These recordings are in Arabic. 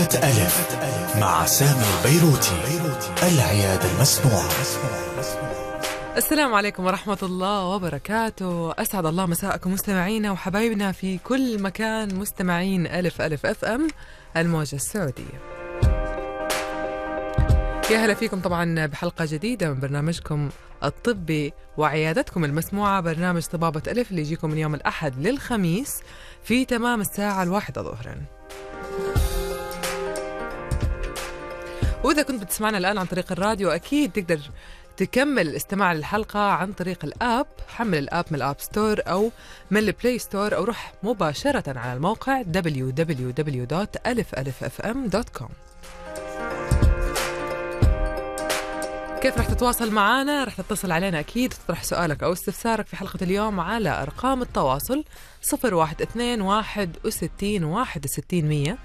ألف مع سامي البيروتي العيادة المسموعة السلام عليكم ورحمة الله وبركاته أسعد الله مساءكم مستمعينا وحبايبنا في كل مكان مستمعين ألف ألف أف أم الموجة السعودية يا هلا فيكم طبعا بحلقة جديدة من برنامجكم الطبي وعيادتكم المسموعة برنامج طبابة ألف اللي يجيكم من يوم الأحد للخميس في تمام الساعة الواحدة ظهراً واذا كنت بتسمعنا الان عن طريق الراديو اكيد تقدر تكمل استماع للحلقة عن طريق الآب حمل الآب من الآب ستور أو من البلاي ستور أو روح مباشرة على الموقع www.alifalifm.com كيف رح تتواصل معنا؟ رح تتصل علينا أكيد تطرح سؤالك أو استفسارك في حلقة اليوم على أرقام التواصل 012 61 61 100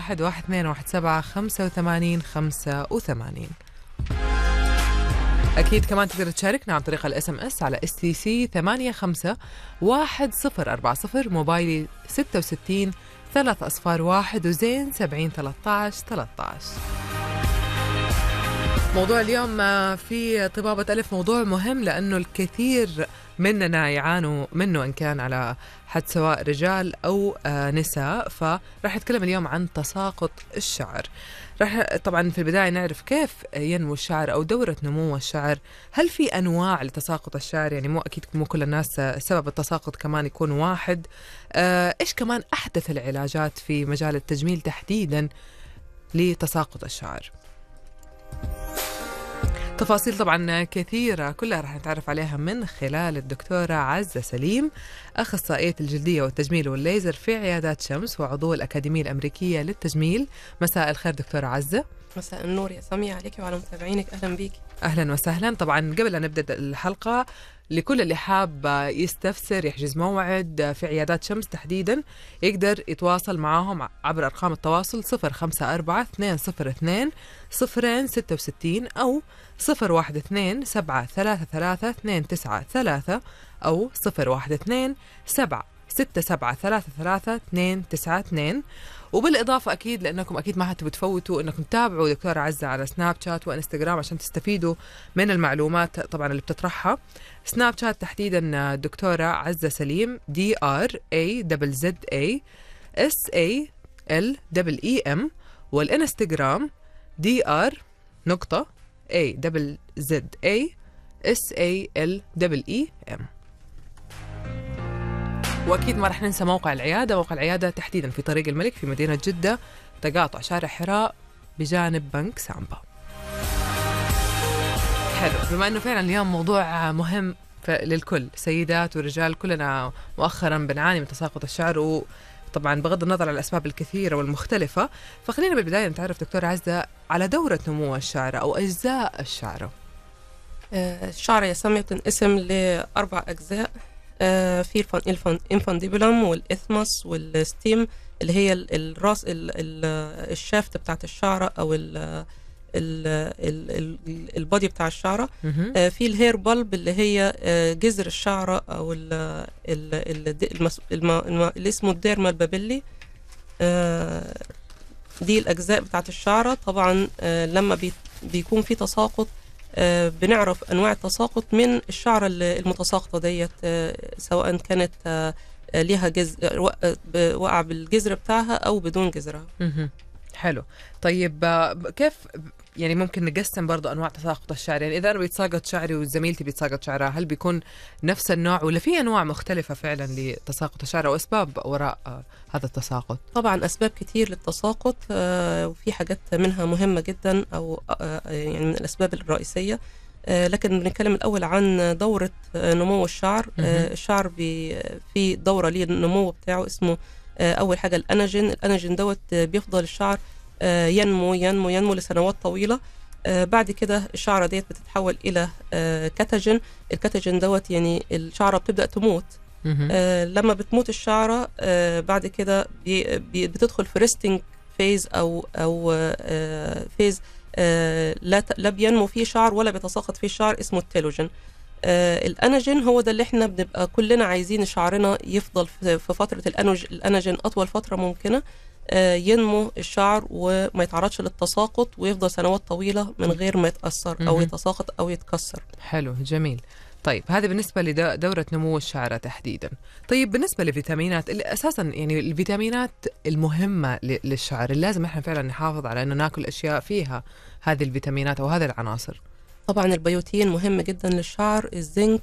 011 1217 85 85 أكيد كمان تقدر تشاركنا عن طريق الاس ام اس على اس تي سي 851040 موبايلي 66 ثلاث أصفار واحد وزين 70 13 13 موضوع اليوم آه، في طبابة ألف موضوع مهم لأنه الكثير مننا يعانوا منه إن كان على حد سواء رجال أو آه، نساء فرح نتكلم اليوم عن تساقط الشعر رح طبعا في البداية نعرف كيف ينمو الشعر أو دورة نمو الشعر هل في أنواع لتساقط الشعر يعني مو أكيد مو كل الناس آه، سبب التساقط كمان يكون واحد إيش كمان أحدث العلاجات في مجال التجميل تحديدا لتساقط الشعر تفاصيل طبعا كثيرة كلها راح نتعرف عليها من خلال الدكتورة عزة سليم أخصائية الجلدية والتجميل والليزر في عيادات شمس وعضو الأكاديمية الأمريكية للتجميل مساء الخير دكتورة عزة مساء النور يا سامية عليك وعلى متابعينك أهلا بيك أهلا وسهلا طبعا قبل أن نبدأ الحلقة لكل اللي حاب يستفسر يحجز موعد في عيادات شمس تحديدا يقدر يتواصل معاهم عبر أرقام التواصل 054 202 066 أو 012 733 2933 أو 012 ستة سبعة ثلاثة ثلاثة اثنين تسعة اثنين وبالإضافة أكيد لأنكم أكيد ما تفوتوا أنكم تتابعوا دكتور عزة على سناب شات وإنستغرام عشان تستفيدوا من المعلومات طبعا اللي بتطرحها سناب شات تحديدا دكتورة عزة سليم دي آر اي دبل زد اي اس اي ال دبل اي ام والإنستغرام دي آر نقطة اي دبل زد اي اس اي ال دبل اي ام واكيد ما راح ننسى موقع العياده موقع العياده تحديدا في طريق الملك في مدينه جده تقاطع شارع حراء بجانب بنك سامبا حلو بما انه فعلا اليوم موضوع مهم للكل سيدات ورجال كلنا مؤخرا بنعاني من تساقط الشعر و طبعا بغض النظر عن الاسباب الكثيره والمختلفه فخلينا بالبدايه نتعرف دكتور عزه على دوره نمو الشعره او اجزاء الشعره الشعر آه، يا سمية اسم لاربع اجزاء آه، في الانفانديبولم والاثمس والستيم اللي هي الراس الشافت بتاعت الشعره او ال البادي بتاع الشعره آه، في الهير بلب اللي هي آه، جذر الشعره او اللي اسمه الديرما البابلي دي الاجزاء بتاعت الشعره طبعا لما بيكون في تساقط آه، بنعرف انواع التساقط من الشعره المتساقطه ديت آه، سواء كانت آه، ليها جزء وقع بالجذر بتاعها او بدون جذرها حلو طيب كيف يعني ممكن نقسم برضه انواع تساقط الشعر يعني اذا انا بيتساقط شعري وزميلتي بيتساقط شعرها هل بيكون نفس النوع ولا في انواع مختلفه فعلا لتساقط الشعر او اسباب وراء آه، هذا التساقط طبعا اسباب كتير للتساقط آه، وفي حاجات منها مهمه جدا او آه، يعني من الاسباب الرئيسيه لكن بنتكلم الاول عن دوره نمو الشعر الشعر في دوره للنمو بتاعه اسمه اول حاجه الاناجين الاناجين دوت بيفضل الشعر آه، ينمو ينمو ينمو لسنوات طويله آه، بعد كده الشعره ديت بتتحول الى آه، كاتاجين الكاتاجين دوت يعني الشعره بتبدا تموت لما بتموت الشعره بعد كده بتدخل في ريستنج فيز او او فيز لا لا بينمو فيه شعر ولا بيتساقط فيه شعر اسمه التيلوجين آه الاناجين هو ده اللي احنا بنبقى كلنا عايزين شعرنا يفضل في فتره الاناجين اطول فتره ممكنه آه، ينمو الشعر وما يتعرضش للتساقط ويفضل سنوات طويله من غير ما يتاثر او يتساقط او يتكسر حلو جميل طيب هذا بالنسبة لدورة نمو الشعرة تحديدا طيب بالنسبة للفيتامينات اللي أساسا يعني الفيتامينات المهمة للشعر اللي لازم إحنا فعلا نحافظ على أنه ناكل أشياء فيها هذه الفيتامينات أو هذه العناصر طبعا البيوتين مهم جدا للشعر الزنك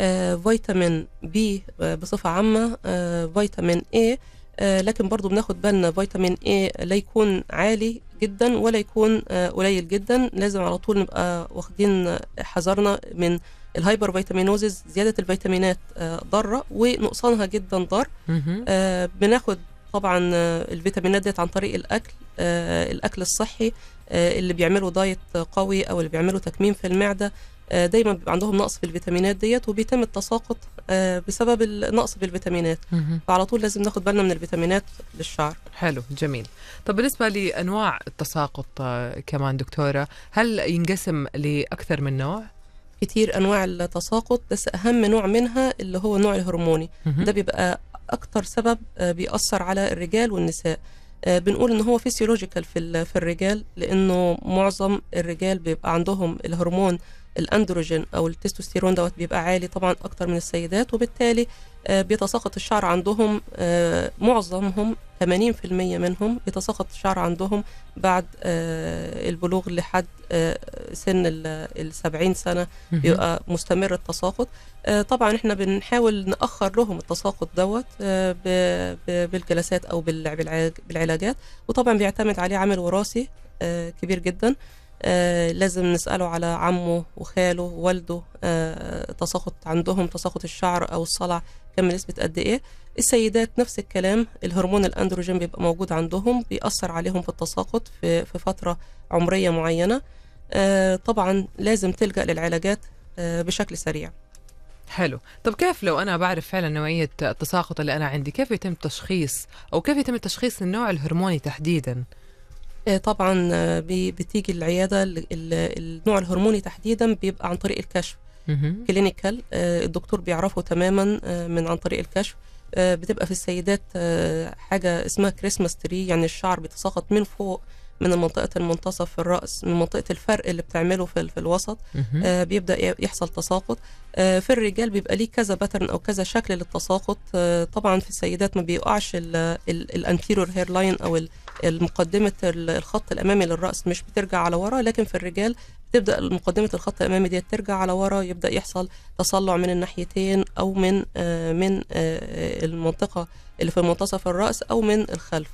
آه، فيتامين بي آه، بصفة عامة آه، فيتامين اي آه، لكن برضو بناخد بالنا فيتامين اي لا يكون عالي جدا ولا يكون آه، قليل جدا لازم على طول نبقى واخدين حذرنا من الهايبر فيتامينوزز زياده الفيتامينات آه، ضاره ونقصانها جدا ضار بناخد طبعا الفيتامينات ديت عن طريق الاكل الاكل الصحي اللي بيعملوا دايت قوي او اللي بيعملوا تكميم في المعده آه، دايما بيبقى عندهم نقص في الفيتامينات ديت وبيتم التساقط آه، بسبب النقص في الفيتامينات فعلى طول لازم ناخد بالنا من الفيتامينات للشعر حلو جميل طب بالنسبه لانواع التساقط آه، كمان دكتوره هل ينقسم لاكثر من نوع كتير انواع التساقط بس اهم نوع منها اللي هو النوع الهرموني ده بيبقى اكتر سبب بيأثر على الرجال والنساء بنقول ان هو فيسيولوجيكال في في الرجال لانه معظم الرجال بيبقى عندهم الهرمون الاندروجين او التستوستيرون دوت بيبقى عالي طبعا اكتر من السيدات وبالتالي آه، بيتساقط الشعر عندهم آه، معظمهم 80% منهم بيتساقط الشعر عندهم بعد آه، البلوغ لحد سن ال 70 سنه بيبقى مستمر التساقط طبعا احنا بنحاول ناخر لهم التساقط دوت بالجلسات او بالعلاجات وطبعا بيعتمد عليه عامل وراثي كبير جدا آه، لازم نسأله على عمه وخاله ووالده آه تساقط عندهم تساقط الشعر أو الصلع كم نسبة قد إيه السيدات نفس الكلام الهرمون الأندروجين بيبقى موجود عندهم بيأثر عليهم في التساقط في, في فترة عمرية معينة آه طبعا لازم تلجأ للعلاجات آه، بشكل سريع حلو طب كيف لو انا بعرف فعلا نوعيه التساقط اللي انا عندي كيف يتم تشخيص او كيف يتم تشخيص النوع الهرموني تحديدا آه، طبعا آه، بتيجي العياده النوع الهرموني تحديدا بيبقى عن طريق الكشف كلينيكال آه، الدكتور بيعرفه تماما من عن طريق الكشف بتبقى في السيدات حاجه اسمها كريسماس تري يعني الشعر بيتساقط من فوق من منطقة المنتصف في الرأس من منطقة الفرق اللي بتعمله في, في الوسط آه بيبدأ يحصل تساقط آه في الرجال بيبقى ليه كذا باترن أو كذا شكل للتساقط آه طبعا في السيدات ما بيقعش الانتيرور هير لاين أو مقدمه الخط الامامي للراس مش بترجع على ورا لكن في الرجال تبدا مقدمه الخط الامامي دي ترجع على ورا يبدا يحصل تصلع من الناحيتين او من آه، من آه، آه، المنطقه اللي في منتصف الراس او من الخلف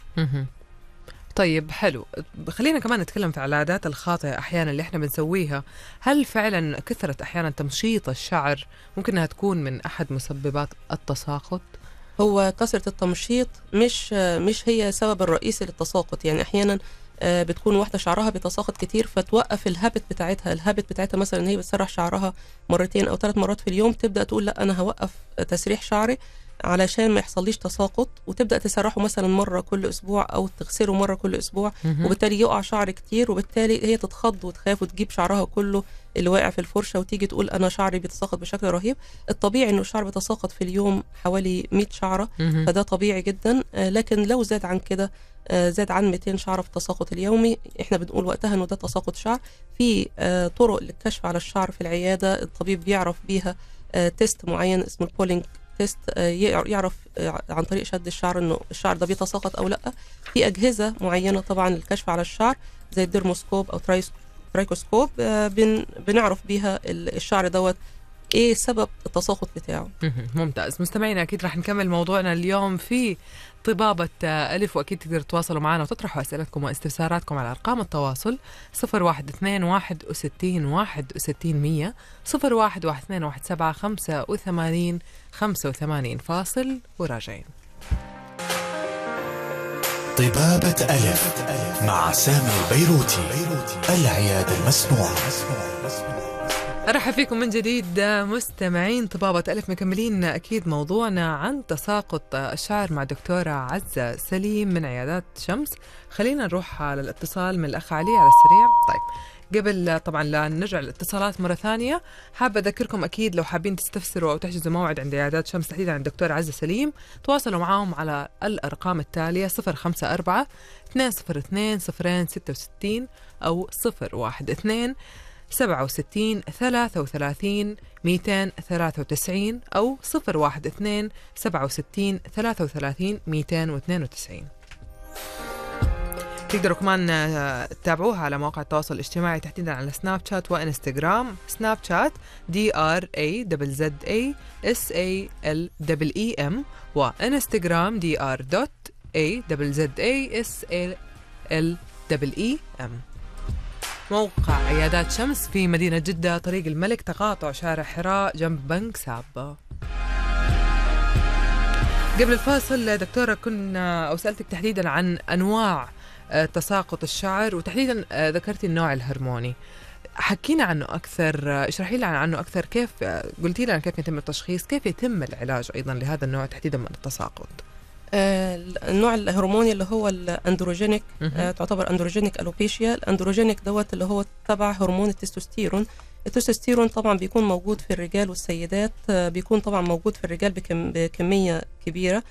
طيب حلو خلينا كمان نتكلم في العادات الخاطئه احيانا اللي احنا بنسويها هل فعلا كثره احيانا تمشيط الشعر ممكن انها تكون من احد مسببات التساقط هو كثرة التمشيط مش مش هي سبب الرئيسي للتساقط يعني أحيانا آه، بتكون واحده شعرها بيتساقط كتير فتوقف الهابت بتاعتها الهابت بتاعتها مثلا ان هي بتسرح شعرها مرتين او ثلاث مرات في اليوم تبدا تقول لا انا هوقف تسريح شعري علشان ما يحصليش تساقط وتبدا تسرحه مثلا مره كل اسبوع او تغسله مره كل اسبوع وبالتالي يقع شعر كتير وبالتالي هي تتخض وتخاف وتجيب شعرها كله اللي واقع في الفرشه وتيجي تقول انا شعري بيتساقط بشكل رهيب الطبيعي انه الشعر بيتساقط في اليوم حوالي 100 شعره فده طبيعي جدا آه، لكن لو زاد عن كده آه، زاد عن 200 شعره في التساقط اليومي احنا بنقول وقتها انه ده تساقط شعر في آه، طرق للكشف على الشعر في العياده الطبيب بيعرف بيها تيست معين اسمه البولينج تيست يعرف عن طريق شد الشعر انه الشعر ده بيتساقط او لا في اجهزه معينه طبعا للكشف على الشعر زي الديرموسكوب او ترايسكوب برايكوسكوب آه، بن بنعرف بيها الشعر دوت ايه سبب التساقط بتاعه ممتاز مستمعينا اكيد رح نكمل موضوعنا اليوم في طبابة آه، ألف وأكيد تقدروا تتواصلوا معنا وتطرحوا أسئلتكم واستفساراتكم على أرقام التواصل 012 61 واحد سبعة خمسة وثمانين خمسة وثمانين فاصل وراجعين طبابة ألف مع سامي البيروتي العيادة المسموعة ارحب فيكم من جديد مستمعين طبابة ألف مكملين أكيد موضوعنا عن تساقط الشعر مع دكتورة عزة سليم من عيادات شمس خلينا نروح على الاتصال من الأخ علي على السريع طيب قبل طبعا لا نرجع الاتصالات مره ثانيه حابه اذكركم اكيد لو حابين تستفسروا او تحجزوا موعد عند عيادات شمس تحديدا عند الدكتور عزه سليم تواصلوا معاهم على الارقام التاليه 054 202 066 او 012 67 33 293 أو 012 67 33 292 تقدروا كمان آه، تتابعوها على مواقع التواصل الاجتماعي تحديدا على سناب شات وانستغرام سناب شات دي ار اي دبل زد اي اس اي ال دبل اي ام وانستغرام دي ار دوت اي دبل زد اي اس اي ال دبل اي ام موقع عيادات شمس في مدينة جدة طريق الملك تقاطع شارع حراء جنب بنك سابا قبل الفاصل دكتورة كنا أو سألتك تحديدا عن أنواع آه، تساقط الشعر وتحديدا آه، ذكرتي النوع الهرموني حكينا عنه اكثر آه، اشرحي لنا عنه اكثر كيف قلتي لنا كيف يتم التشخيص كيف يتم العلاج ايضا لهذا النوع تحديدا من التساقط النوع الهرموني اللي هو الاندروجينيك تعتبر اندروجينيك الوبيشيا الاندروجينيك دوت اللي هو تبع هرمون التستوستيرون التستوستيرون طبعا بيكون موجود في الرجال والسيدات بيكون طبعا موجود في الرجال بكم بكميه كبيره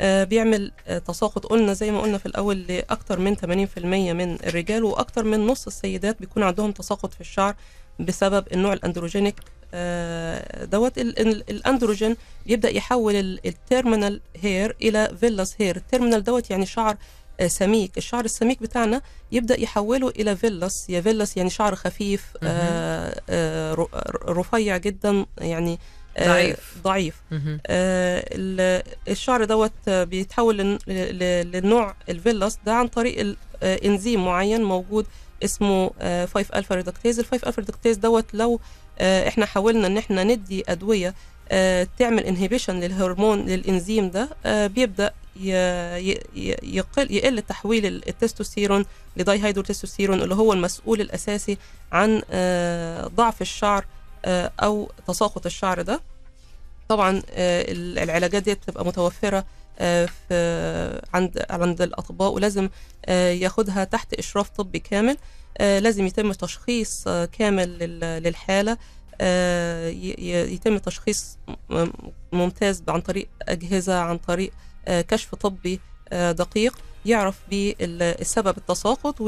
آه، بيعمل آه، تساقط قلنا زي ما قلنا في الاول لاكثر من 80% من الرجال واكثر من نص السيدات بيكون عندهم تساقط في الشعر بسبب النوع الاندروجينيك آه، دوت الاندروجين بيبدا يحول التيرمينال هير الى فيلاس هير التيرمينال دوت يعني شعر سميك الشعر السميك بتاعنا يبدا يحوله الى فيلاس يا فيلاس يعني شعر خفيف رفيع جدا يعني آه، ضعيف ضعيف آه، الشعر دوت بيتحول للنوع الفيلاس ده عن طريق آه، انزيم معين موجود اسمه 5 الفا ريدكتيز ال 5 الفا ريدكتيز دوت لو احنا حاولنا ان احنا ندي ادويه تعمل انهبيشن للهرمون للانزيم ده بيبدا يقل يقل تحويل التستوستيرون لدايهيدرو تستوستيرون اللي هو المسؤول الاساسي عن ضعف الشعر آه، او تساقط الشعر ده طبعا آه، العلاجات دي بتبقى متوفره آه، في عند عند الاطباء ولازم ياخدها تحت اشراف طبي كامل لازم يتم تشخيص كامل للحاله يتم تشخيص ممتاز عن طريق اجهزه عن طريق كشف طبي دقيق يعرف بسبب التساقط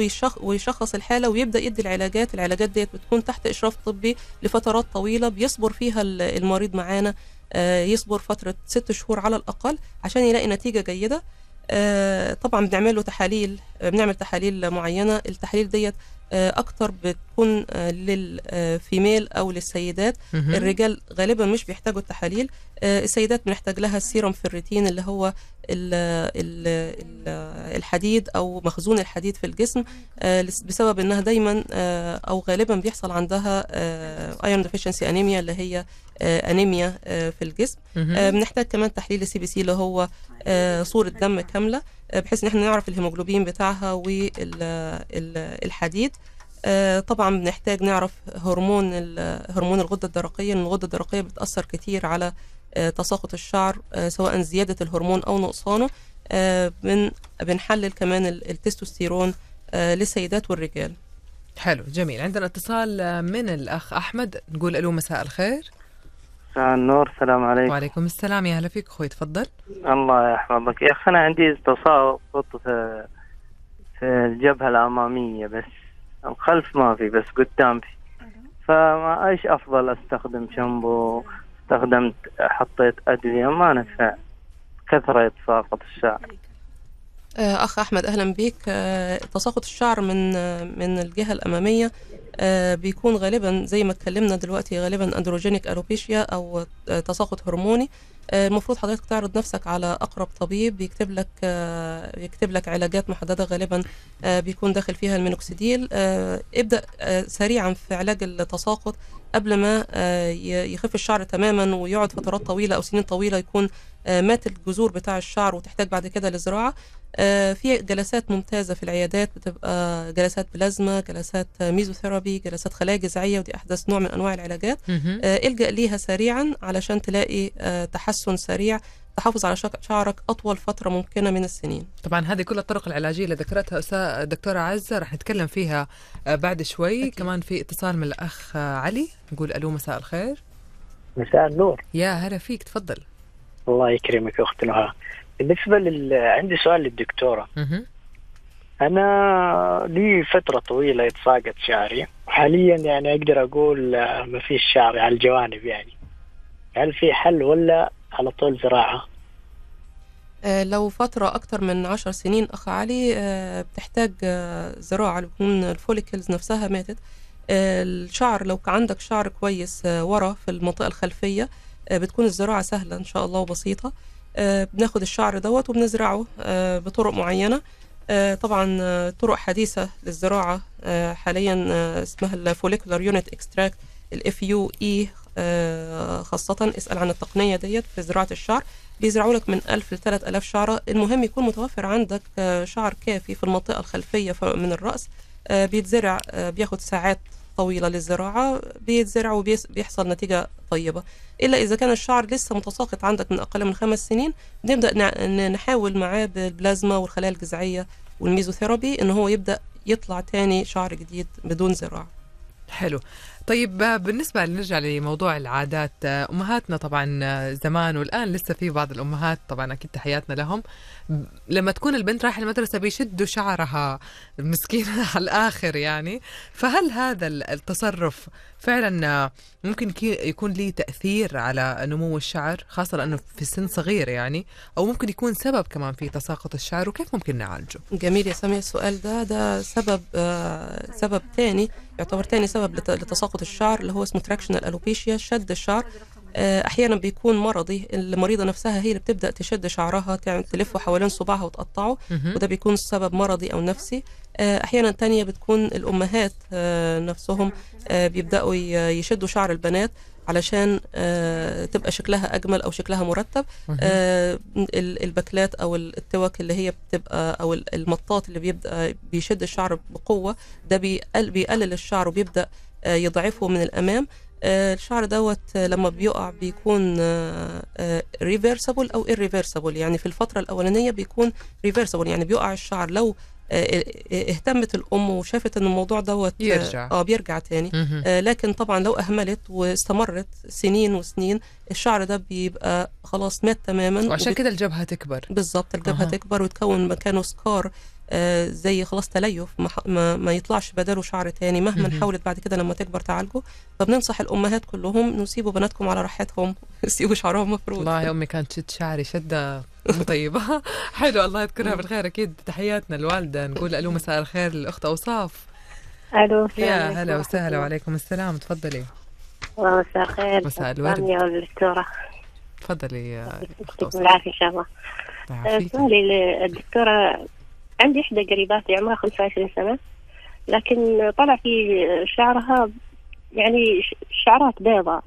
ويشخص الحاله ويبدا يدي العلاجات العلاجات ديت بتكون تحت اشراف طبي لفترات طويله بيصبر فيها المريض معانا آه، يصبر فتره ست شهور على الاقل عشان يلاقي نتيجه جيده آه، طبعا بنعمل له تحاليل بنعمل تحاليل معينه التحاليل ديت آه، اكتر بتكون آه، للفيميل آه، او للسيدات الرجال غالبا مش بيحتاجوا التحاليل السيدات بنحتاج لها السيرم الروتين اللي هو ال ال الحديد او مخزون الحديد في الجسم بسبب انها دايما او غالبا بيحصل عندها ايرون ديفيشنسي انيميا اللي هي انيميا في الجسم بنحتاج كمان تحليل السي بي سي اللي هو صوره دم كامله بحيث ان احنا نعرف الهيموجلوبين بتاعها والحديد آه، طبعا بنحتاج نعرف هرمون هرمون الغده الدرقيه لان الغده الدرقيه بتاثر كتير على آه، تساقط الشعر آه، سواء زياده الهرمون او نقصانه بن بنحلل كمان التستوستيرون للسيدات والرجال حلو جميل عندنا اتصال من الاخ احمد نقول له مساء الخير مساء النور السلام عليكم وعليكم السلام يا هلا فيك اخوي تفضل الله يحفظك يا اخي انا عندي تساقط في في الجبهه الاماميه بس الخلف ما في بس قدام في فما ايش افضل استخدم شامبو استخدمت حطيت ادويه ما نفع كثره يتساقط الشعر اخ احمد اهلا بك آه، تساقط الشعر من آه، من الجهه الاماميه آه، بيكون غالبا زي ما اتكلمنا دلوقتي غالبا اندروجينيك الوبيشيا او آه، تساقط هرموني آه، المفروض حضرتك تعرض نفسك على اقرب طبيب بيكتب لك بيكتب لك علاجات محدده غالبا بيكون داخل فيها المينوكسيديل ابدا سريعا في علاج التساقط قبل ما يخف الشعر تماما ويقعد فترات طويله او سنين طويله يكون آه، مات الجذور بتاع الشعر وتحتاج بعد كده للزراعه آه، في جلسات ممتازه في العيادات بتبقى جلسات بلازما جلسات ميزوثيرابي جلسات خلايا جذعيه ودي احدث نوع من انواع العلاجات آه، الجا ليها سريعا علشان تلاقي تحسن سريع تحافظ على شعرك اطول فتره ممكنه من السنين. طبعا هذه كل الطرق العلاجيه اللي ذكرتها دكتوره عزه راح نتكلم فيها بعد شوي، أكيد. كمان في اتصال من الاخ علي نقول الو مساء الخير. مساء النور. يا هلا فيك تفضل. الله يكرمك يا نهى بالنسبه لل... عندي سؤال للدكتوره انا لي فتره طويله يتساقط شعري حاليا يعني اقدر اقول آه، ما فيش شعر على الجوانب يعني هل في حل ولا على طول زراعه آه، لو فترة أكثر من عشر سنين أخ علي آه، بتحتاج زراعة لكون الفوليكلز نفسها ماتت الشعر لو عندك شعر كويس ورا في المنطقة الخلفية آه، بتكون الزراعه سهله ان شاء الله وبسيطه آه، بناخد الشعر دوت وبنزرعه آه، بطرق معينه طبعا طرق حديثه للزراعه حاليا اسمها الفوليكولار يونت اكستراكت الاف يو اي خاصة اسأل عن التقنية ديت في زراعة الشعر بيزرعوا لك من 1000 ل 3000 شعرة المهم يكون متوفر عندك شعر كافي في المنطقة الخلفية من الرأس بيتزرع بياخد ساعات طويلة للزراعة بيتزرع وبيحصل نتيجة طيبة إلا إذا كان الشعر لسه متساقط عندك من أقل من خمس سنين نبدأ نحاول معاه بالبلازما والخلايا الجذعية والميزوثيرابي إن هو يبدأ يطلع تاني شعر جديد بدون زراعة حلو طيب آه، بالنسبة نرجع لموضوع العادات آه، أمهاتنا طبعا آه، زمان والآن لسه في بعض الأمهات طبعا أكيد تحياتنا لهم لما تكون البنت رايحة المدرسة بيشدوا شعرها مسكينة على الآخر يعني فهل هذا التصرف فعلا ممكن يكون لي تأثير على نمو الشعر خاصة لأنه في سن صغير يعني أو ممكن يكون سبب كمان في تساقط الشعر وكيف ممكن نعالجه جميل يا سامية السؤال ده ده سبب آه سبب ثاني يعتبر تاني سبب لتساقط الشعر اللي هو اسمه تراكشنال الوبيشيا شد الشعر آه، احيانا بيكون مرضي المريضه نفسها هي اللي بتبدا تشد شعرها تلفه حوالين صباعها وتقطعه وده بيكون سبب مرضي او نفسي آه، احيانا تانية بتكون الامهات آه، نفسهم بيبداوا يشدوا شعر البنات علشان آه، تبقى شكلها اجمل او شكلها مرتب آه، البكلات او التوك اللي هي بتبقى او المطاط اللي بيبدا بيشد الشعر بقوه ده بيقلل الشعر وبيبدا آه، يضعفه من الامام الشعر دوت لما بيقع بيكون ريفيرسبل او irreversible يعني في الفتره الاولانيه بيكون ريفرسبل يعني بيقع الشعر لو آه، آه، آه، اهتمت الام وشافت ان الموضوع دوت يرجع اه بيرجع تاني آه لكن طبعا لو اهملت واستمرت سنين وسنين الشعر ده بيبقى خلاص مات تماما وعشان وبت... كده الجبهه تكبر بالظبط الجبهه أه. تكبر وتكون مكانه سكار آه زي خلاص تليف ما, ما, ما يطلعش بداله شعر تاني مهما حاولت بعد كده لما تكبر تعالجه فبننصح الامهات كلهم نسيبوا سيبوا بناتكم على راحتهم سيبوا شعرهم مفروض والله امي كانت شد شعري شده طيبة حلو الله يذكرها بالخير اكيد تحياتنا الوالده نقول الو مساء الخير للاخت اوصاف الو يا هلا وسهلا وعليكم السلام تفضلي مساء الخير مساء الورد يا دكتورة تفضلي يا اخت بالعافيه ان شاء الله سؤالي للدكتوره عندي احدى قريباتي عمرها 25 سنه لكن طلع في شعرها يعني شعرات بيضاء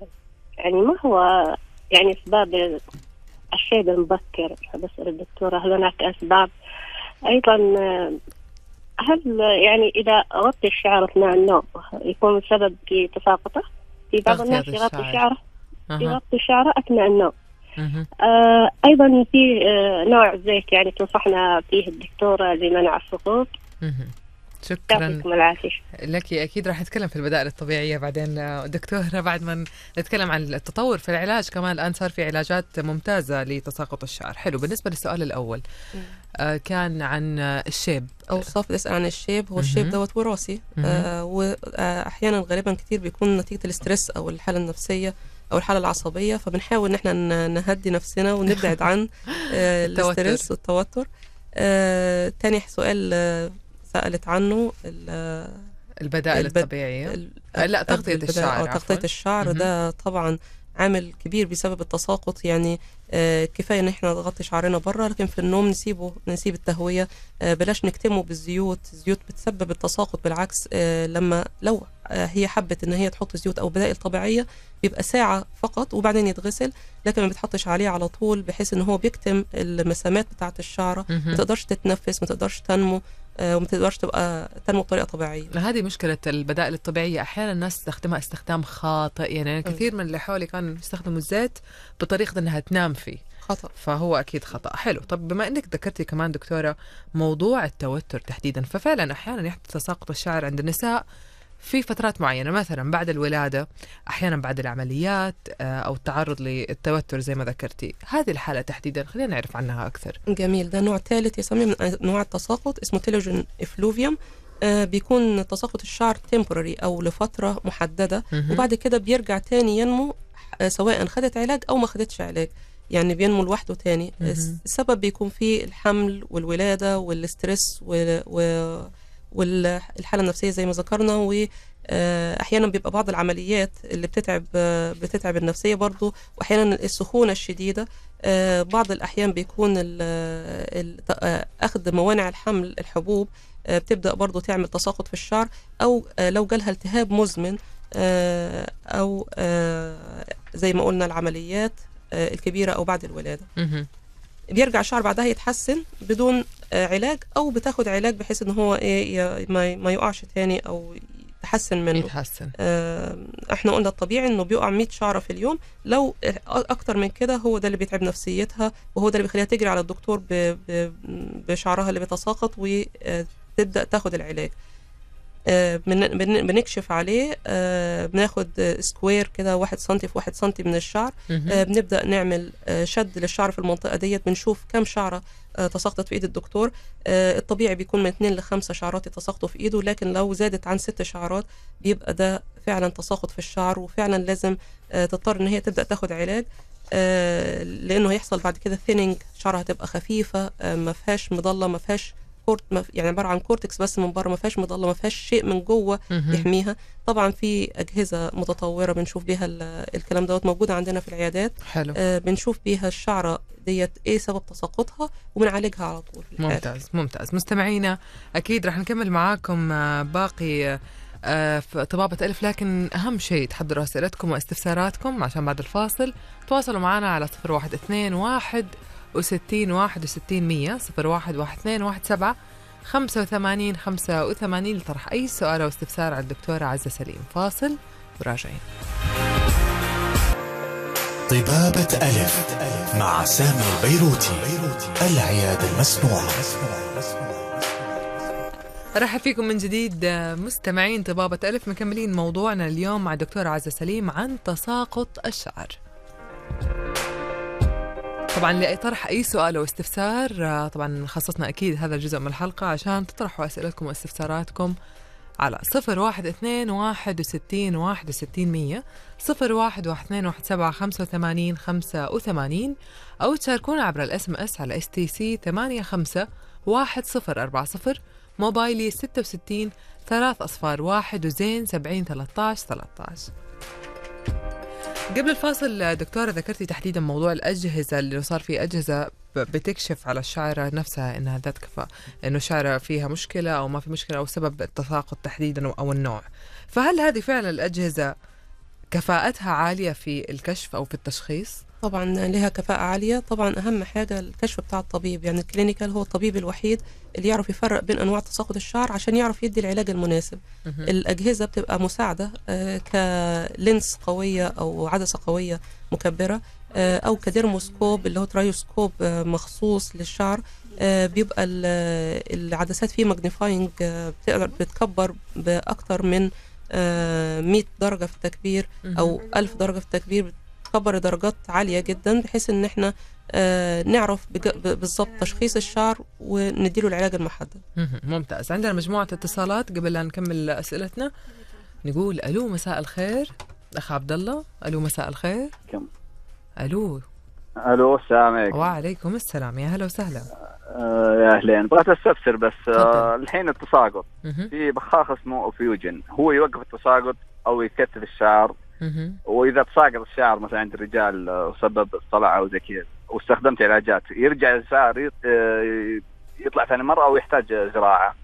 يعني ما هو يعني اسباب الشيب المبكر بسأل الدكتورة هل هناك أسباب أيضا هل يعني إذا غطي الشعر أثناء النوم يكون سبب في تساقطه؟ في بعض الناس يغطي شعره يغطي شعره أثناء النوم آه أيضا في آه نوع زيت يعني تنصحنا فيه الدكتورة لمنع السقوط شكرا لك اكيد راح نتكلم في البدائل الطبيعيه بعدين دكتوره بعد ما نتكلم عن التطور في العلاج كمان الان صار في علاجات ممتازه لتساقط الشعر حلو بالنسبه للسؤال الاول آه كان عن الشيب او صف اسال عن الشيب هو الشيب دوت وراثي آه واحيانا آه، غالبا كثير بيكون نتيجه الاسترس او الحاله النفسيه او الحاله العصبيه فبنحاول ان احنا نهدي نفسنا ونبعد عن آه الاسترس والتوتر آه تاني سؤال آه، سالت عنه البدائل الطبيعيه آه، لا تغطيه الشعر تغطيه الشعر ده طبعا عامل كبير بسبب التساقط يعني آه، كفايه ان احنا نغطي شعرنا بره لكن في النوم نسيبه نسيب التهويه آه، بلاش نكتمه بالزيوت الزيوت بتسبب التساقط بالعكس لما لو هي حبت ان هي تحط زيوت او بدائل طبيعيه بيبقى ساعه فقط وبعدين يتغسل لكن ما بتحطش عليه على طول بحيث ان هو بيكتم المسامات بتاعه الشعره ما تقدرش تتنفس ما تقدرش تنمو آه، وما تقدرش تبقى تنمو بطريقه طبيعيه هذه مشكله البدائل الطبيعيه احيانا الناس تستخدمها استخدام خاطئ يعني أنا كثير من اللي حولي كانوا يستخدموا الزيت بطريقه انها تنام فيه خطأ فهو أكيد خطأ حلو طب بما أنك ذكرتي كمان دكتورة موضوع التوتر تحديدا ففعلا أحيانا يحدث تساقط الشعر عند النساء في فترات معينه مثلا بعد الولاده احيانا بعد العمليات آه، او التعرض للتوتر زي ما ذكرتي هذه الحاله تحديدا خلينا نعرف عنها اكثر جميل ده نوع ثالث يسمى من انواع التساقط اسمه تيلوجين افلوفيوم آه بيكون تساقط الشعر تمبورري او لفتره محدده مهم. وبعد كده بيرجع تاني ينمو آه، سواء خدت علاج او ما خدتش علاج يعني بينمو لوحده تاني مهم. السبب بيكون فيه الحمل والولاده والاسترس و... و... والحاله النفسيه زي ما ذكرنا و احيانا بيبقى بعض العمليات اللي بتتعب بتتعب النفسيه برضو واحيانا السخونه الشديده بعض الاحيان بيكون اخذ موانع الحمل الحبوب بتبدا برضو تعمل تساقط في الشعر او لو جالها التهاب مزمن او زي ما قلنا العمليات الكبيره او بعد الولاده بيرجع الشعر بعدها يتحسن بدون علاج او بتاخد علاج بحيث ان هو ايه ما يقعش تاني او يتحسن منه يتحسن آه احنا قلنا الطبيعي انه بيقع 100 شعره في اليوم لو اكتر من كده هو ده اللي بيتعب نفسيتها وهو ده اللي بيخليها تجري على الدكتور بشعرها اللي بيتساقط وتبدا تاخد العلاج آه، بنكشف عليه آه، بناخد سكوير كده واحد سنتي في واحد سنتي من الشعر آه، بنبدا نعمل شد للشعر في المنطقه ديت بنشوف كم شعره تساقطت في ايد الدكتور الطبيعي بيكون من اثنين لخمسه شعرات يتساقطوا في ايده لكن لو زادت عن ست شعرات بيبقى ده فعلا تساقط في الشعر وفعلا لازم تضطر ان هي تبدا تاخد علاج لانه هيحصل بعد كده ثيننج شعرها هتبقى خفيفه ما فيهاش مظله ما فيهاش كورت يعني عباره عن كورتكس بس من بره ما فيهاش مظله ما فيهاش شيء من جوه يحميها طبعا في اجهزه متطوره بنشوف بيها الكلام دوت موجوده عندنا في العيادات حلو. آه بنشوف بيها الشعره ديت ايه سبب تساقطها وبنعالجها على طول ممتاز ممتاز مستمعينا اكيد راح نكمل معاكم آه، باقي آه، في طبابة ألف لكن أهم شيء تحضروا أسئلتكم واستفساراتكم عشان بعد الفاصل تواصلوا معنا على 012 واحد وستين واحد وستين مية صفر واحد واحد اثنين واحد سبعة خمسة وثمانين خمسة وثمانين لطرح أي سؤال أو استفسار على الدكتورة عزة سليم فاصل وراجعين طبابة ألف مع سامي البيروتي العيادة المسموعة رحب فيكم من جديد مستمعين طبابة ألف مكملين موضوعنا اليوم مع الدكتورة عزة سليم عن تساقط الشعر طبعا لطرح اي سؤال او استفسار آه، طبعا خصصنا اكيد هذا الجزء من الحلقه عشان تطرحوا اسئلتكم واستفساراتكم على صفر واحد اثنين واحد وستين واحد وستين مية صفر واحد واحد اثنين واحد سبعة خمسة وثمانين خمسة وثمانين أو تشاركونا عبر الاسم اس على اس تي سي ثمانية خمسة واحد صفر أربعة صفر موبايلي ستة وستين ثلاث أصفار واحد وزين سبعين ثلاثة عشر ثلاثة عشر قبل الفاصل دكتورة ذكرتي تحديدا موضوع الأجهزة اللي صار في أجهزة بتكشف على الشعرة نفسها إنها ذات كفاءة إنه الشعرة فيها مشكلة أو ما في مشكلة أو سبب التساقط تحديدا أو النوع فهل هذه فعلا الأجهزة كفاءتها عالية في الكشف أو في التشخيص؟ طبعا لها كفاءة عالية طبعا أهم حاجة الكشف بتاع الطبيب يعني الكلينيكال هو الطبيب الوحيد اللي يعرف يفرق بين أنواع تساقط الشعر عشان يعرف يدي العلاج المناسب الأجهزة بتبقى مساعدة آه، كلينس قوية أو عدسة قوية مكبرة آه، أو كديرموسكوب اللي هو ترايوسكوب آه، مخصوص للشعر بيبقى العدسات فيه ماجنيفاينج بتقدر بتكبر بأكتر من 100 درجة في التكبير أو 1000 درجة في التكبير بتختبر درجات عاليه جدا بحيث ان احنا آه، نعرف بالضبط تشخيص الشعر ونديله العلاج المحدد ممتاز عندنا مجموعه اتصالات قبل لا نكمل اسئلتنا نقول الو مساء الخير اخ عبد الله الو مساء الخير كم الو الو السلام عليكم وعليكم السلام يا هلا وسهلا آه يا اهلين بغيت استفسر بس آه الحين التساقط في بخاخ اسمه اوفيوجن هو يوقف التساقط او يكثف الشعر واذا تساقط الشعر مثلا عند الرجال آه، وسبب صلع او زي كذا واستخدمت علاجات يرجع الشعر آه، يطلع ثاني مره او يحتاج زراعه.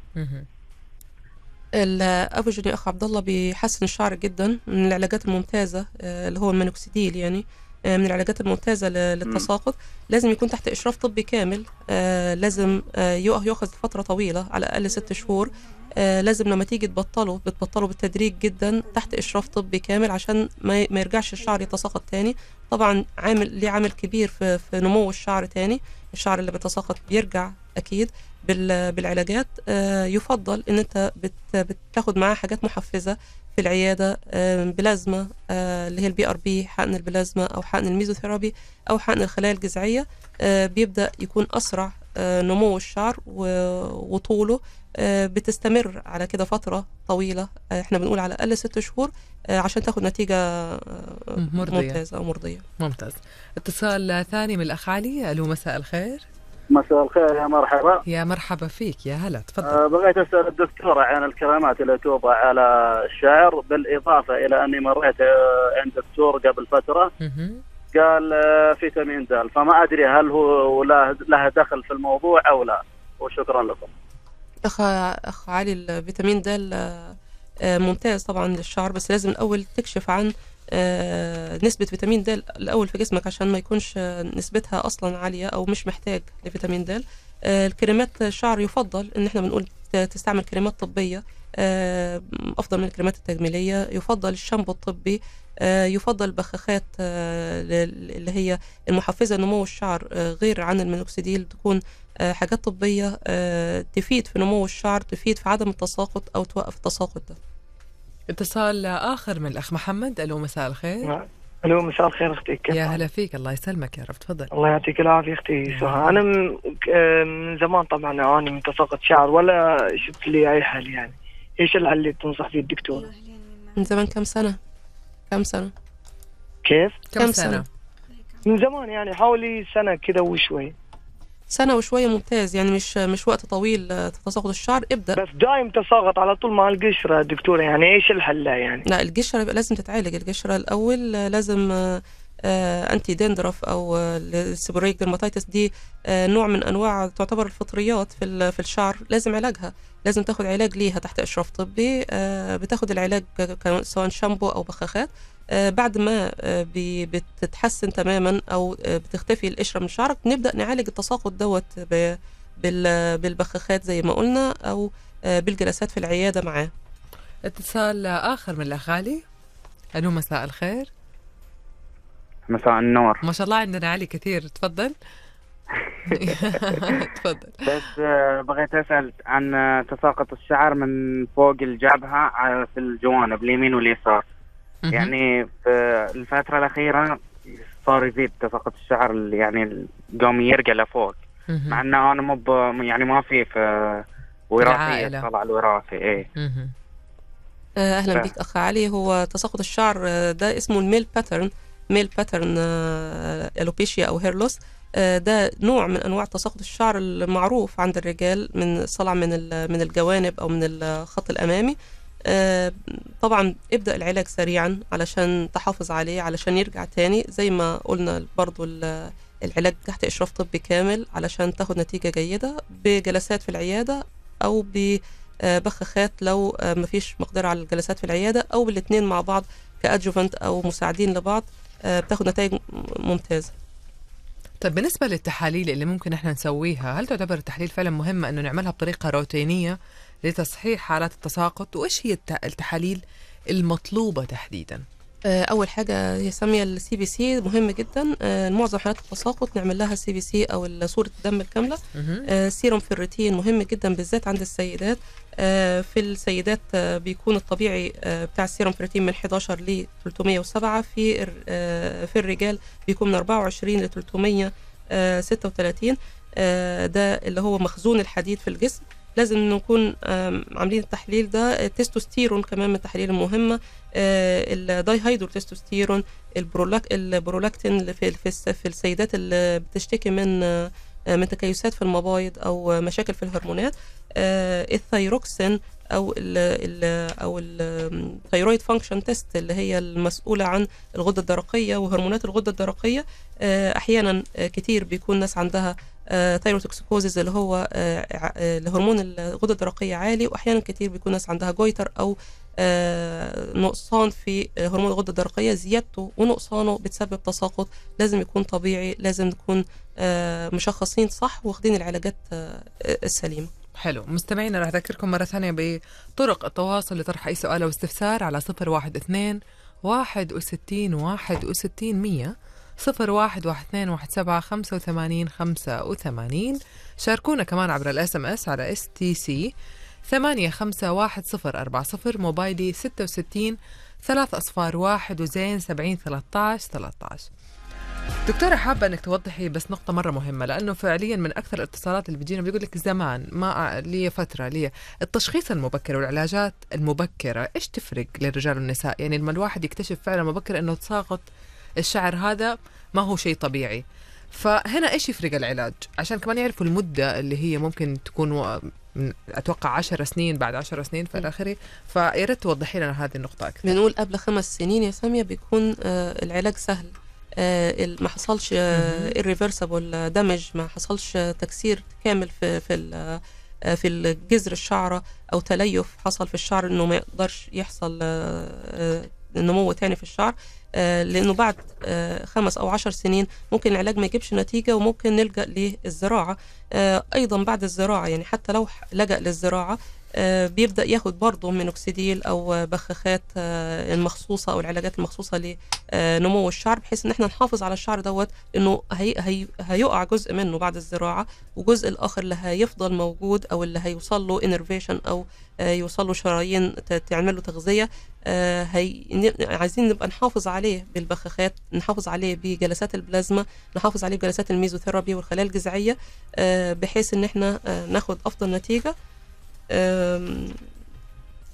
ابو جدي اخ عبد الله بيحسن الشعر جدا من العلاجات الممتازه آه، اللي هو المينوكسيديل يعني من العلاجات الممتازه للتساقط لازم يكون تحت اشراف طبي كامل لازم يؤخذ فتره طويله على الاقل ست شهور آه، لازم لما تيجي تبطله بتبطله بالتدريج جدا تحت اشراف طبي كامل عشان ما, ما يرجعش الشعر يتساقط تاني طبعا عامل ليه عامل كبير في, في نمو الشعر تاني الشعر اللي بيتساقط بيرجع اكيد بالعلاجات آه، يفضل ان انت بتاخد معاه حاجات محفزه في العياده آه، بلازما اللي هي البي ار بي حقن البلازما او حقن الميزوثيرابي او حقن الخلايا الجذعيه بيبدا يكون اسرع نمو الشعر وطوله آه، بتستمر على كده فتره طويله آه، احنا بنقول على الاقل ست شهور آه، عشان تاخد نتيجه مرضيه ممتازه او مرضيه ممتاز اتصال ثاني من الاخ علي الو مساء الخير مساء الخير يا مرحبا يا مرحبا فيك يا هلا تفضل أه بغيت اسال الدكتوره عن الكلمات اللي توضع على الشعر بالاضافه الى اني مريت عند دكتور قبل فتره قال فيتامين د فما ادري هل هو له دخل في الموضوع او لا وشكرا لكم اخ اخ علي الفيتامين د آه، ممتاز طبعا للشعر بس لازم الاول تكشف عن آه، نسبة فيتامين د الأول في جسمك عشان ما يكونش آه، نسبتها أصلا عالية أو مش محتاج لفيتامين د الكريمات الشعر يفضل إن احنا بنقول تستعمل كريمات طبية أفضل من الكريمات التجميلية يفضل الشامبو الطبي يفضل البخاخات اللي هي المحفزة نمو الشعر غير عن المينوكسيديل تكون آه، حاجات طبية آه، تفيد في نمو الشعر تفيد في عدم التساقط أو توقف التساقط ده اتصال آخر من الأخ محمد ألو مساء الخير نعم. الو مساء الخير اختي كيف يا هلا فيك الله يسلمك يا رب تفضل الله يعطيك العافيه اختي سهى انا من زمان طبعا اعاني من تساقط شعر ولا شفت لي اي حل يعني ايش الحل اللي تنصح فيه الدكتور؟ من زمان كم سنه؟ كم سنه؟ كيف؟ كم, كم سنة؟, سنه؟ من زمان يعني حوالي سنه كذا وشوي سنه وشويه ممتاز يعني مش مش وقت طويل آه، تساقط الشعر ابدا بس دايم تساقط على طول مع القشره دكتوره يعني ايش الحل يعني لا القشره لازم تتعالج القشره الاول لازم انتي آه، دندرف آه، او السيبوريك ديرماتيتس دي نوع من انواع تعتبر الفطريات في في الشعر لازم علاجها لازم تاخد علاج ليها تحت اشراف طبي بتاخد العلاج سواء شامبو او بخاخات آه، بعد ما آه، بتتحسن تماما او آه، بتختفي القشره من شعرك نبدا نعالج التساقط دوت بالبخاخات زي ما قلنا او بالجلسات في العياده معاه اتصال اخر من الاخ علي الو مساء الخير مساء النور ما شاء الله عندنا علي كثير تفضل تفضل بس بغيت اسال عن تساقط الشعر من فوق الجبهه في الجوانب اليمين واليسار يعني في الفتره الاخيره صار يزيد تساقط الشعر يعني قام يرجع لفوق مع انه انا مو يعني ما في في وراثيه طلع الوراثي ايه آه، اهلا بك اخ علي هو تساقط الشعر آه، ده اسمه الميل باترن ميل باترن آه، الوبيشيا او هيرلوس ده نوع من انواع تساقط الشعر المعروف عند الرجال من صلع من من الجوانب او من الخط الامامي آه، طبعا ابدأ العلاج سريعا علشان تحافظ عليه علشان يرجع تاني زي ما قلنا برضو العلاج تحت إشراف طبي كامل علشان تاخد نتيجة جيدة بجلسات في العيادة أو ببخاخات آه، لو آه، مفيش مقدرة على الجلسات في العيادة أو بالاثنين مع بعض كأدجوفنت أو مساعدين لبعض بتاخد نتائج ممتازة طيب بالنسبة للتحاليل اللي ممكن احنا نسويها هل تعتبر التحاليل فعلا مهمة انه نعملها بطريقة روتينية لتصحيح حالات التساقط وإيش هي التحاليل المطلوبة تحديداً؟ آه، اول حاجه هي سميه السي بي سي مهم جدا آه، معظم حالات التساقط نعمل لها السي بي سي او صوره الدم الكامله آه، سيروم الروتين مهم جدا بالذات عند السيدات في السيدات بيكون الطبيعي بتاع السيروم الروتين من 11 ل 307 في في الرجال بيكون من 24 ل 336 ده اللي هو مخزون الحديد في الجسم لازم نكون عاملين التحليل ده التستوستيرون كمان من التحاليل المهمه آه، الداي هيدرو تستوستيرون البرولاك البرولاكتين في في السيدات اللي بتشتكي من آه، من تكيسات في المبايض او مشاكل في الهرمونات آه، الثيروكسين او الـ الـ او الثيرويد فانكشن تيست اللي هي المسؤوله عن الغده الدرقيه وهرمونات الغده الدرقيه احيانا كتير بيكون ناس عندها ثايروتوكسيكوزيز آه، اللي هو آه، آه، الهرمون الغدة الدرقية عالي وأحيانا كتير بيكون ناس عندها جويتر أو نقصان في هرمون الغدة الدرقية زيادته ونقصانه بتسبب تساقط لازم يكون طبيعي لازم نكون مشخصين صح واخدين العلاجات السليمة حلو مستمعينا راح أذكركم مرة ثانية بطرق التواصل لطرح أي سؤال أو استفسار على 012 واحد وستين واحد وستين مية صفر واحد واحد اثنين واحد سبعة خمسة وثمانين خمسة وثمانين شاركونا كمان عبر الاس ام اس على اس تي سي ثمانية خمسة واحد صفر أربعة صفر موبايلي ستة وستين ثلاث أصفار واحد وزين سبعين ثلاثة عشر دكتورة حابة انك توضحي بس نقطة مرة مهمة لأنه فعليا من أكثر الاتصالات اللي بتجينا بيقول لك زمان ما لي فترة لي التشخيص المبكر والعلاجات المبكرة ايش تفرق للرجال والنساء؟ يعني لما الواحد يكتشف فعلا مبكر انه تساقط الشعر هذا ما هو شيء طبيعي فهنا ايش يفرق العلاج عشان كمان يعرفوا المده اللي هي ممكن تكون اتوقع 10 سنين بعد 10 سنين فالى اخره فيا ريت توضحي لنا هذه النقطه اكثر بنقول قبل خمس سنين يا ساميه بيكون آه، العلاج سهل آه، ما حصلش آه، irreversible دامج ما حصلش تكسير كامل في في في الجذر الشعره او تليف حصل في الشعر انه ما يقدرش يحصل نمو تاني في الشعر آه، لانه بعد آه، خمس او عشر سنين ممكن العلاج ما يجيبش نتيجه وممكن نلجا للزراعه آه، ايضا بعد الزراعه يعني حتى لو لجا للزراعه آه، بيبدا ياخد برضه مينوكسيديل او بخاخات آه، المخصوصه او العلاجات المخصوصه لنمو الشعر بحيث ان احنا نحافظ على الشعر دوت انه هي هي هيقع جزء منه بعد الزراعه وجزء الاخر اللي هيفضل موجود او اللي هيوصل له انرفيشن او آه، يوصل له شرايين تعمل له تغذيه هي عايزين نبقى نحافظ عليه بالبخاخات نحافظ عليه بجلسات البلازما نحافظ عليه بجلسات الميزوثيرابي والخلايا الجذعيه بحيث ان احنا ناخد افضل نتيجه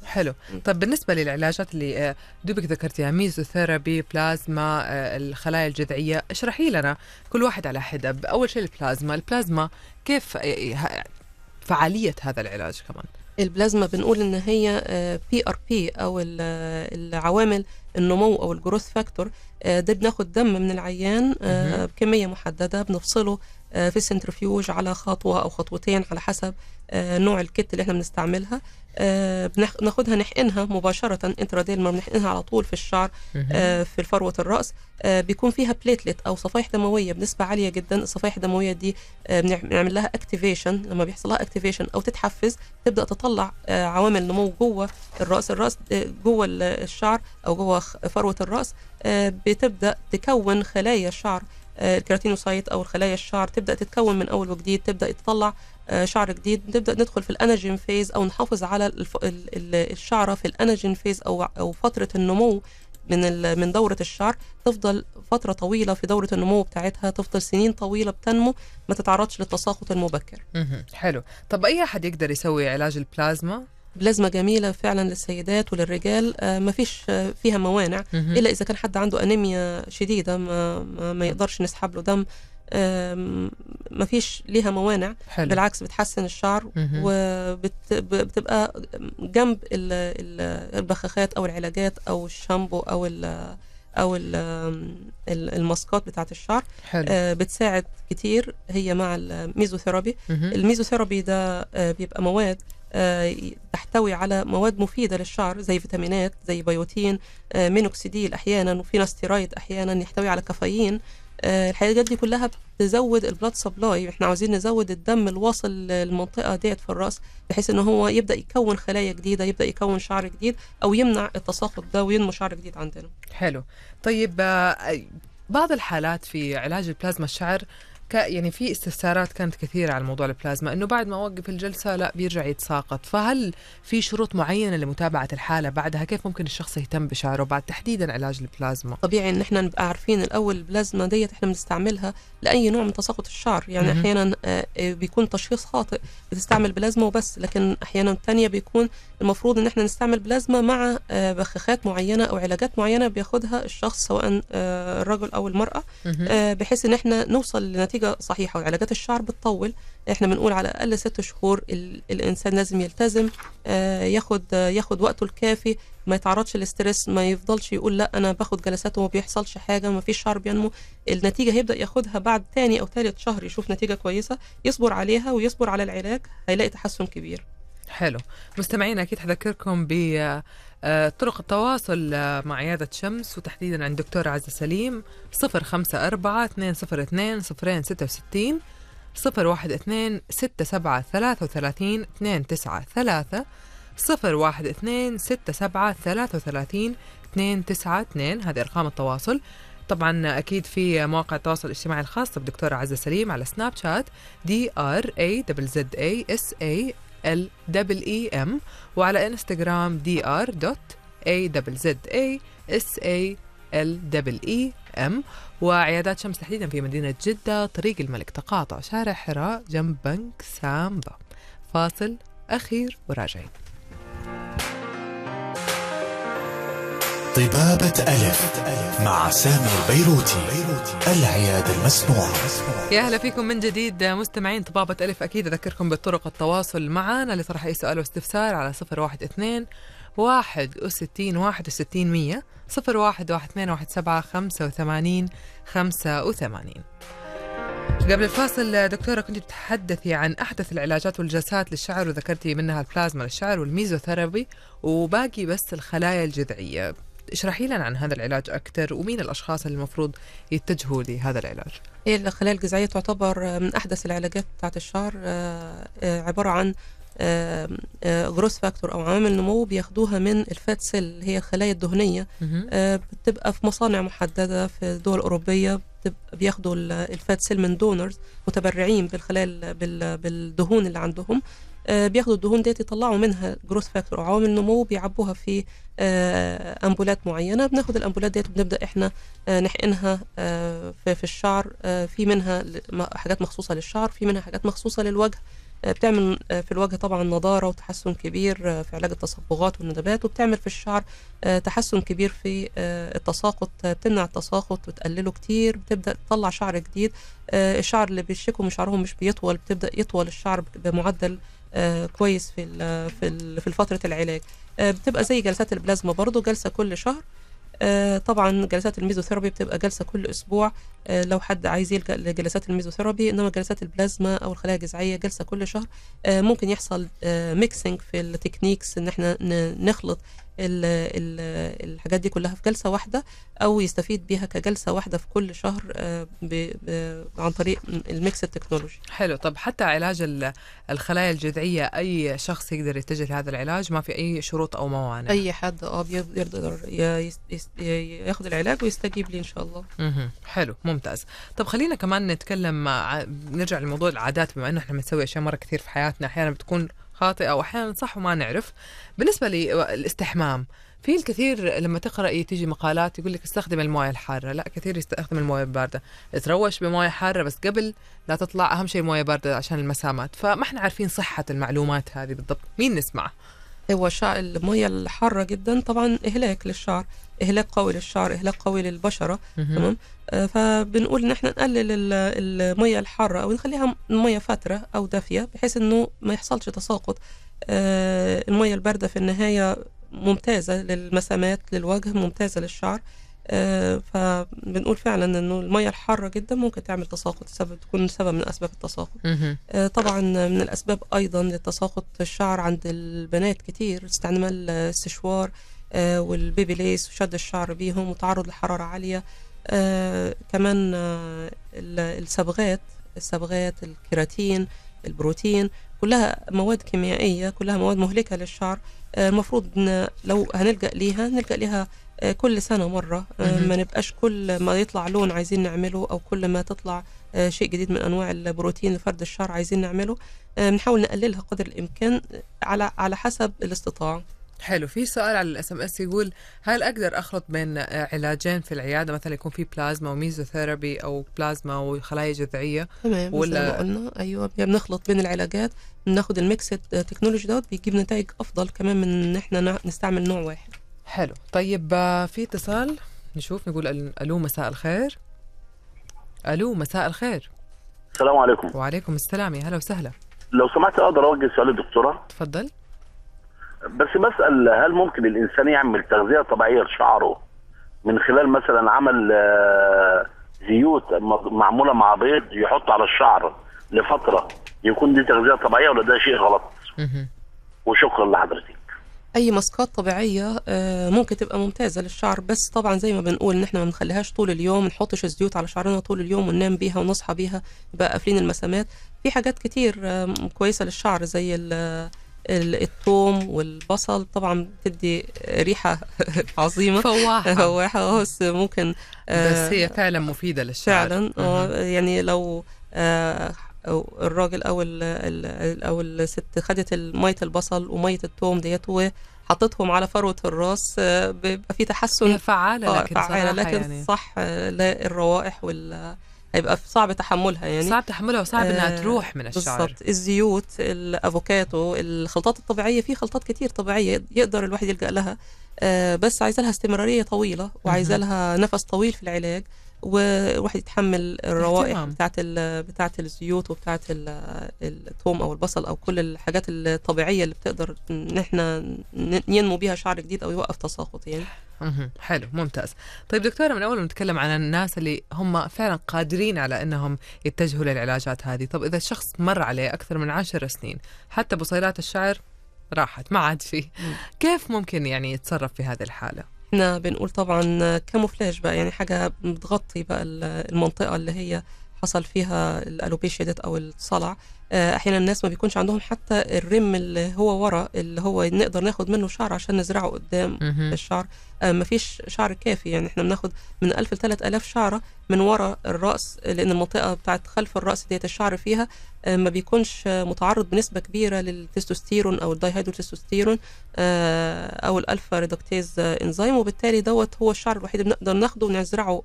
حلو طب بالنسبه للعلاجات اللي آه، دوبك ذكرتيها ميزوثيرابي بلازما آه، الخلايا الجذعيه اشرحي لنا كل واحد على حده اول شيء البلازما البلازما كيف آه، فعاليه هذا العلاج كمان البلازما بنقول ان هي بي ار بي او العوامل النمو او الجروث فاكتور ده بناخد دم من العيان بكميه محدده بنفصله في السنترفيوج على خطوه او خطوتين على حسب آه، نوع الكت اللي احنا بنستعملها آه، بناخدها نحقنها مباشرة انتراديل ما بنحقنها على طول في الشعر آه، في فروة الرأس بيكون فيها بليتلت أو صفائح دموية بنسبة عالية جدا الصفائح الدموية دي بنعمل لها اكتيفيشن لما بيحصل لها اكتيفيشن أو تتحفز تبدأ تطلع عوامل نمو جوه الرأس الرأس جوه الشعر أو جوه فروة الرأس بتبدأ تكون خلايا الشعر آه، الكيراتينوسايت او الخلايا الشعر تبدا تتكون من اول وجديد تبدا تطلع آه، شعر جديد نبدا ندخل في الانجين فيز او نحافظ على الشعره في الانجين فيز او او فتره النمو من من دوره الشعر تفضل فتره طويله في دوره النمو بتاعتها تفضل سنين طويله بتنمو ما تتعرضش للتساقط المبكر. حلو، طب اي احد يقدر يسوي علاج البلازما؟ بلازما جميله فعلا للسيدات وللرجال آه، ما فيش آه، فيها موانع الا اذا كان حد عنده انيميا شديده ما, ما يقدرش نسحب له دم ما فيش ليها موانع حلو. بالعكس بتحسن الشعر وبتبقى جنب البخاخات او العلاجات او الشامبو او او الماسكات بتاعه الشعر حلو. آه، بتساعد كتير هي مع الميزوثيرابي الميزوثيرابي ده بيبقى مواد آه، تحتوي على مواد مفيده للشعر زي فيتامينات زي بيوتين آه، مينوكسيديل احيانا وفي نستيرايد احيانا يحتوي على كافيين آه، الحاجات دي كلها بتزود البلاد سبلاي احنا عاوزين نزود الدم الواصل للمنطقه ديت في الراس بحيث ان هو يبدا يكون خلايا جديده يبدا يكون شعر جديد او يمنع التساقط ده وينمو شعر جديد عندنا حلو طيب بعض الحالات في علاج البلازما الشعر ك يعني في استفسارات كانت كثيره على موضوع البلازما انه بعد ما اوقف الجلسه لا بيرجع يتساقط فهل في شروط معينه لمتابعه الحاله بعدها كيف ممكن الشخص يهتم بشعره بعد تحديدا علاج البلازما طبيعي ان احنا نبقى عارفين الاول البلازما ديت احنا بنستعملها لاي نوع من تساقط الشعر يعني احيانا آه، آه، بيكون تشخيص خاطئ بتستعمل بلازما وبس لكن احيانا الثانيه بيكون المفروض ان احنا نستعمل بلازما مع آه، بخاخات معينه او علاجات معينه بياخدها الشخص سواء الرجل او المراه بحيث ان احنا نوصل لنتيجه نتيجه صحيحه وعلاجات الشعر بتطول احنا بنقول على الاقل ست شهور الانسان لازم يلتزم آه، ياخد ياخد وقته الكافي ما يتعرضش للستريس ما يفضلش يقول لا انا باخد جلسات وما بيحصلش حاجه وما فيش شعر بينمو النتيجه هيبدا ياخدها بعد تاني او تالت شهر يشوف نتيجه كويسه يصبر عليها ويصبر على العلاج هيلاقي تحسن كبير حلو مستمعينا اكيد حذكركم ب آه، طرق التواصل آه، مع عيادة شمس وتحديدا عند دكتور عزة سليم 054 202 صفر 012 67 33 293 صفر واحد اثنين ستة سبعة ثلاثة وثلاثين اثنين تسعة اثنين هذه أرقام التواصل طبعا أكيد في مواقع التواصل الاجتماعي الخاصة بدكتور عزة سليم على سناب شات دي ار اي دبل زد اي اس اي ال دبل اي ام وعلى انستغرام دي ار دوت اي دبل زد اي اس اي ال دبل اي ام وعيادات شمس تحديدا في مدينة جدة طريق الملك تقاطع شارع حراء جنب بنك سامبا فاصل أخير وراجعين طبابة ألف مع سامي البيروتي العيادة المسموعة يا أهلا فيكم من جديد مستمعين طبابة ألف أكيد أذكركم بطرق التواصل معنا لطرح أي سؤال واستفسار على صفر واحد اثنين واحد وستين واحد وستين مية صفر واحد واحد اثنين واحد سبعة خمسة وثمانين خمسة وثمانين قبل الفاصل دكتورة كنت تتحدثي عن أحدث العلاجات والجلسات للشعر وذكرتي منها البلازما للشعر والميزوثيرابي وباقي بس الخلايا الجذعية اشرحي لنا عن هذا العلاج أكثر ومين الأشخاص اللي المفروض يتجهوا لهذا العلاج هي إيه، الخلايا الجذعية تعتبر من أحدث العلاجات بتاعت الشعر آه، آه، عبارة عن جروس فاكتور آه، او عوامل نمو بياخدوها من الفات سيل اللي هي الخلايا الدهنيه بتبقى في مصانع محدده في دول اوروبيه بياخدوا الفات سيل من دونرز متبرعين بالخلايا بالدهون اللي عندهم آه، بياخدوا الدهون ديت يطلعوا منها جروث فاكتور او عوامل نمو بيعبوها في آه، امبولات معينه بناخد الامبولات ديت وبنبدا احنا آه، نحقنها في الشعر في منها حاجات مخصوصه للشعر في منها حاجات مخصوصه للوجه بتعمل في الوجه طبعا نضارة وتحسن كبير في علاج التصبغات والندبات وبتعمل في الشعر تحسن كبير في التساقط بتمنع التساقط وتقلله كتير بتبدأ تطلع شعر جديد الشعر اللي بيشكوا من شعرهم مش بيطول بتبدأ يطول الشعر بمعدل آه، كويس في في في فتره العلاج آه، بتبقى زي جلسات البلازما برضو جلسه كل شهر آه، طبعا جلسات الميزوثيرابي بتبقى جلسه كل اسبوع لو حد عايز يلجا لجلسات الميزوثيرابي انما جلسات البلازما او الخلايا الجذعيه جلسه كل شهر ممكن يحصل ميكسنج في التكنيكس ان احنا نخلط الـ الـ الحاجات دي كلها في جلسه واحده او يستفيد بيها كجلسه واحده في كل شهر آه، عن طريق الميكس التكنولوجي حلو طب حتى علاج الخلايا الجذعيه اي شخص يقدر يتجه لهذا العلاج ما في اي شروط او موانع اي حد اه يقدر ياخذ العلاج ويستجيب لي ان شاء الله حلو ممتاز طب خلينا كمان نتكلم آه، نرجع لموضوع العادات بما انه احنا بنسوي اشياء مره كثير في حياتنا احيانا بتكون خاطئه واحيانا صح وما نعرف بالنسبه للاستحمام في الكثير لما تقرأي تيجي مقالات يقول لك استخدم المويه الحارة، لا كثير يستخدم المويه الباردة، تروش بمويه حارة بس قبل لا تطلع أهم شيء مويه باردة عشان المسامات، فما احنا عارفين صحة المعلومات هذه بالضبط، مين نسمعه؟ هو الميه الحاره جدا طبعا اهلاك للشعر اهلاك قوي للشعر اهلاك قوي للبشره تمام آه، فبنقول ان احنا نقلل الميه الحاره او نخليها مية فتره او دافيه بحيث انه ما يحصلش تساقط آه، الميه البارده في النهايه ممتازه للمسامات للوجه ممتازه للشعر آه، فبنقول فعلا انه الميه الحاره جدا ممكن تعمل تساقط سبب تكون سبب من اسباب التساقط آه، طبعا من الاسباب ايضا لتساقط الشعر عند البنات كتير استعمال السشوار آه، والبيبي ليس وشد الشعر بيهم وتعرض لحراره عاليه كمان الصبغات الصبغات الكيراتين البروتين كلها مواد كيميائيه كلها مواد مهلكه للشعر المفروض لو هنلجا ليها نلجا ليها آه، كل سنه مره آه، ما نبقاش كل ما يطلع لون عايزين نعمله او كل ما تطلع آه، شيء جديد من انواع البروتين لفرد الشعر عايزين نعمله بنحاول نقللها قدر الامكان على على حسب الاستطاعه حلو في سؤال على الاس ام اس يقول هل اقدر اخلط بين علاجين في العياده مثلا يكون في بلازما وميزوثيرابي او بلازما وخلايا جذعيه تمام ولا ما قلنا ايوه بنخلط بين العلاجات بناخد الميكس تكنولوجي دوت بيجيب نتائج افضل كمان من ان احنا نستعمل نوع واحد حلو طيب آه، في اتصال نشوف نقول الو مساء الخير الو مساء الخير السلام عليكم وعليكم السلام يا هلا وسهلا لو سمحت اقدر اوجه سؤال للدكتوره تفضل بس بسال هل ممكن الانسان يعمل تغذيه طبيعيه لشعره من خلال مثلا عمل آه، زيوت معموله مع بيض يحط على الشعر لفتره يكون دي تغذيه طبيعيه ولا ده شيء غلط؟ وشكرا لحضرتك اي ماسكات طبيعيه آه، ممكن تبقى ممتازه للشعر بس طبعا زي ما بنقول ان احنا ما بنخليهاش طول اليوم ما نحطش الزيوت على شعرنا طول اليوم وننام بيها ونصحى بيها يبقى قافلين المسامات في حاجات كتير كويسه للشعر زي الثوم والبصل طبعا بتدي ريحه عظيمه فواحه فواحه آه، بس ممكن آه، بس هي فعلا مفيده للشعر فعلا يعني لو الراجل او ال او الست خدت ميه البصل وميه الثوم ديت وحطتهم على فروه الراس بيبقى في تحسن فعاله آه، لكن فعاله لكن يعني. صح لا الروائح وال هيبقى صعب تحملها يعني صعب تحملها وصعب آه انها تروح من الشعر بالضبط الزيوت الافوكاتو الخلطات الطبيعيه في خلطات كتير طبيعيه يقدر الواحد يلجا لها آه بس عايزه لها استمراريه طويله وعايزه لها نفس طويل في العلاج وواحد يتحمل الروائح بتاعت بتاعت الزيوت وبتاعت الثوم او البصل او كل الحاجات الطبيعيه اللي بتقدر ان احنا ينمو بيها شعر جديد او يوقف تساقط يعني حلو ممتاز طيب دكتوره من اول نتكلم عن الناس اللي هم فعلا قادرين على انهم يتجهوا للعلاجات هذه طب اذا الشخص مر عليه اكثر من عشر سنين حتى بصيلات الشعر راحت ما عاد فيه كيف ممكن يعني يتصرف في هذه الحاله احنا بنقول طبعا كاموفلاج بقى يعني حاجه بتغطي بقى المنطقه اللي هي حصل فيها الالوبيشيا او الصلع آه، احيانا الناس ما بيكونش عندهم حتى الرم اللي هو ورا اللي هو نقدر ناخد منه شعر عشان نزرعه قدام الشعر آه، ما فيش شعر كافي يعني احنا بناخد من 1000 ل 3000 شعره من ورا الراس لان المنطقه بتاعت خلف الراس ديت الشعر فيها آه، ما بيكونش متعرض بنسبه كبيره للتستوستيرون او آه او الالفا ريدكتيز انزيم وبالتالي دوت هو الشعر الوحيد اللي بنقدر ناخده ونزرعه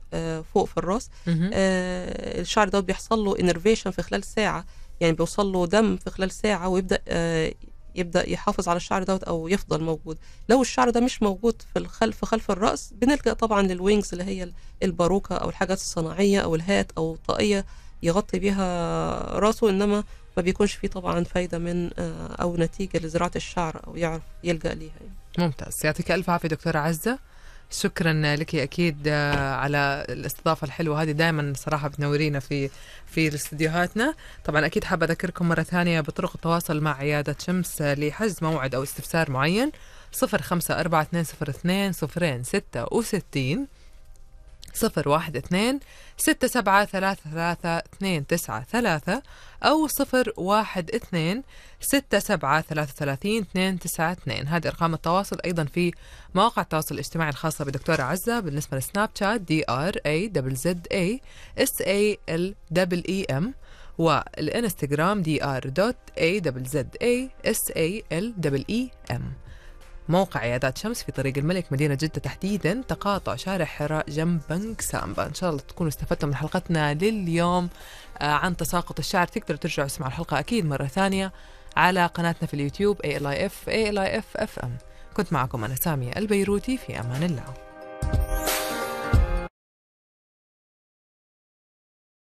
فوق في الراس الشعر دوت بيحصل له انرفيشن في خلال ساعه يعني بيوصل له دم في خلال ساعه ويبدا آه، يبدا يحافظ على الشعر دوت او يفضل موجود لو الشعر ده مش موجود في الخلف خلف الراس بنلجا طبعا للوينجز اللي هي الباروكه او الحاجات الصناعيه او الهات او الطاقيه يغطي بيها راسه انما ما بيكونش فيه طبعا فايده من آه، او نتيجه لزراعه الشعر او يعرف يلجا ليها يعني. ممتاز يعطيك الف عافيه دكتوره عزه شكرا لك اكيد آه، على الاستضافه الحلوه هذه دائما صراحه بتنورينا في في استديوهاتنا طبعا اكيد حابه اذكركم مره ثانيه بطرق التواصل مع عياده شمس لحجز موعد او استفسار معين 0542020266 صفر واحد اثنين ستة سبعة ثلاثة ثلاثة اثنين تسعة ثلاثة أو صفر واحد اثنين ستة سبعة ثلاثة اثنين تسعة اثنين هذه أرقام التواصل أيضا في مواقع التواصل الاجتماعي الخاصة بدكتورة عزة بالنسبة لسناب شات دي ار اي دبل زد اي اس اي ال دبل اي ام والانستغرام دي ار دوت اي دبل زد اي اس اي ال دبل اي ام موقع عيادات شمس في طريق الملك مدينة جدة تحديدا تقاطع شارع حراء جنب بنك سامبا إن شاء الله تكونوا استفدتم من حلقتنا لليوم آه، عن تساقط الشعر تقدروا ترجعوا تسمعوا الحلقة أكيد مرة ثانية على قناتنا في اليوتيوب ALIF ALIF FM كنت معكم أنا سامية البيروتي في أمان الله